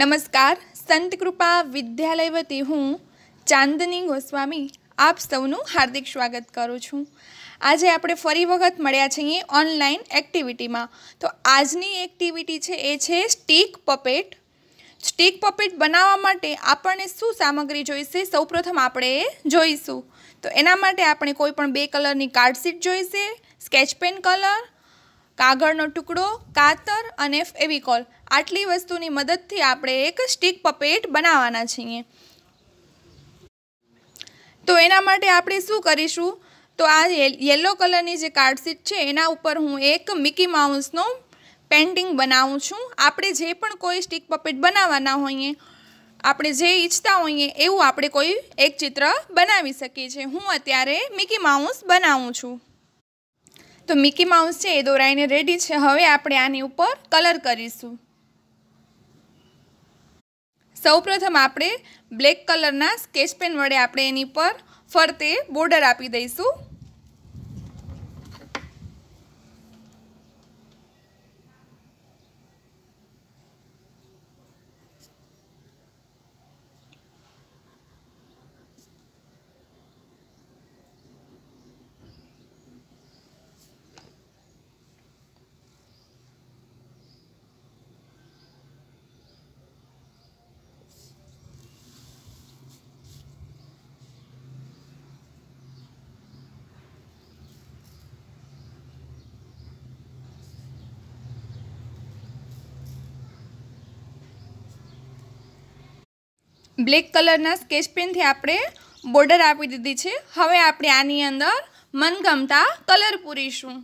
નમસ્કાર સંતકૃપા વિદ્યાલય વતી હું ચાંદની ગોસ્વામી આપ સૌનું હાર્દિક સ્વાગત કરું છું આજે આપણે ફરી વખત મળ્યા છીએ ઓનલાઈન એક્ટિવિટીમાં તો આજની એક્ટિવિટી છે એ છે સ્ટીક પપેટ સ્ટીક પપેટ બનાવવા માટે આપણને શું સામગ્રી જોઈશે સૌપ્રથમ આપણે એ જોઈશું તો એના માટે આપણે કોઈ પણ બે કલરની કાર્ડશીટ જોઈશે સ્કેચ પેન કલર કાગળનો ટુકડો કાતર અને ફેવિકોલ આટલી વસ્તુની મદદથી આપણે એક સ્ટીક પપેટ બનાવવાના છીએ તો એના માટે આપણે શું કરીશું તો આ યલો કલરની જે કાર્ડશીટ છે એના ઉપર હું એક મિકી માઉસનો પેન્ટિંગ બનાવું છું આપણે જે પણ કોઈ સ્ટીક પપેટ બનાવવાના હોઈએ આપણે જે ઈચ્છતા હોઈએ એવું આપણે કોઈ એક ચિત્ર બનાવી શકીએ છીએ હું અત્યારે મિકી માઉસ બનાવું છું તો મિકી માઉસ છે એ દોરાઈને રેડી છે હવે આપણે આની ઉપર કલર કરીશું સૌપ્રથમ આપણે બ્લેક કલરના સ્કેચ પેન વડે આપણે એની પર ફરતે બોર્ડર આપી દઈશું બ્લેક કલરના સ્કેચ પેનથી આપણે બોર્ડર આપી દીધી છે હવે આપણે આની અંદર મનગમતા કલર પૂરીશું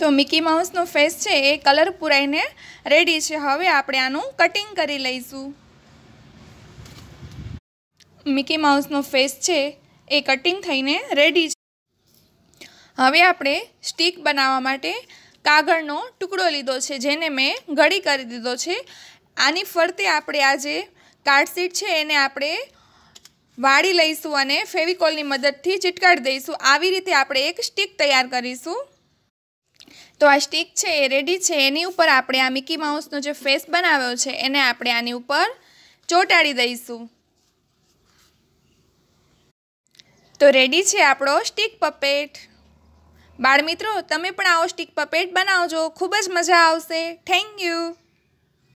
તો મિકી માઉસનો ફેસ છે એ કલર પૂરાઈને રેડી છે હવે આપણે આનું કટિંગ કરી લઈશું મિકી માઉસનો ફેસ છે એ કટિંગ થઈને રેડી છે હવે આપણે સ્ટીક બનાવવા માટે કાગળનો ટુકડો લીધો છે જેને મેં ઘડી કરી દીધો છે આની ફરતે આપણે આ જે કાર્ડશીટ છે એને આપણે વાળી લઈશું અને ફેવિકોલની મદદથી ચીટકાડી દઈશું આવી રીતે આપણે એક સ્ટીક તૈયાર કરીશું તો આ સ્ટીક છે એ રેડી છે એની ઉપર આપણે આ મિકી માઉસનો જે ફેસ બનાવ્યો છે એને આપણે આની ઉપર ચોંટાડી દઈશું તો રેડી છે આપણો સ્ટીક પપેટ બાળમિત્રો તમે પણ આવો સ્ટીક પપેટ બનાવજો ખૂબ જ મજા આવશે થેન્ક યુ